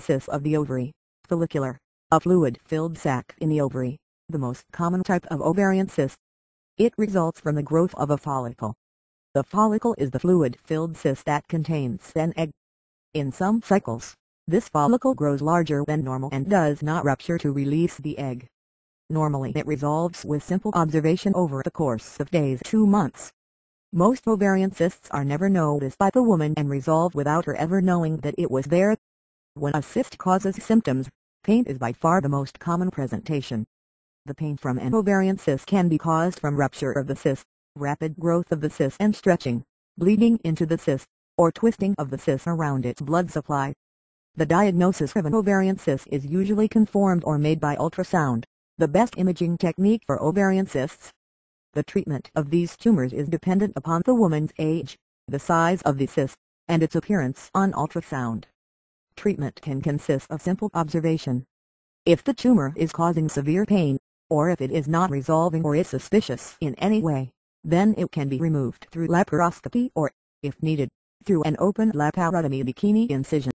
Cyst of the ovary, follicular, a fluid-filled sac in the ovary, the most common type of ovarian cyst. It results from the growth of a follicle. The follicle is the fluid-filled cyst that contains an egg. In some cycles, this follicle grows larger than normal and does not rupture to release the egg. Normally it resolves with simple observation over the course of days to months. Most ovarian cysts are never noticed by the woman and resolve without her ever knowing that it was there. When a cyst causes symptoms, pain is by far the most common presentation. The pain from an ovarian cyst can be caused from rupture of the cyst, rapid growth of the cyst and stretching, bleeding into the cyst, or twisting of the cyst around its blood supply. The diagnosis of an ovarian cyst is usually confirmed or made by ultrasound, the best imaging technique for ovarian cysts. The treatment of these tumors is dependent upon the woman's age, the size of the cyst, and its appearance on ultrasound. Treatment can consist of simple observation. If the tumor is causing severe pain, or if it is not resolving or is suspicious in any way, then it can be removed through laparoscopy or, if needed, through an open laparotomy bikini incision.